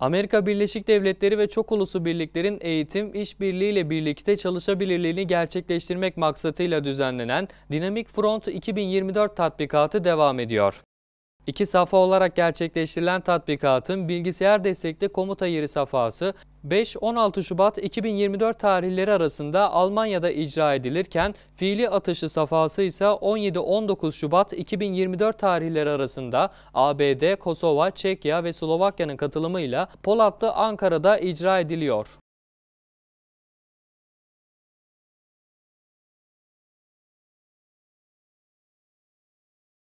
Amerika Birleşik Devletleri ve çok uluslu birliklerin eğitim, işbirliği ile birlikte çalışabilirliğini gerçekleştirmek maksatıyla düzenlenen Dinamik Front 2024 tatbikatı devam ediyor. İki safa olarak gerçekleştirilen tatbikatın bilgisayar destekli komuta yeri safhası 5-16 Şubat 2024 tarihleri arasında Almanya'da icra edilirken fiili atışı safhası ise 17-19 Şubat 2024 tarihleri arasında ABD, Kosova, Çekya ve Slovakya'nın katılımıyla Polatlı Ankara'da icra ediliyor.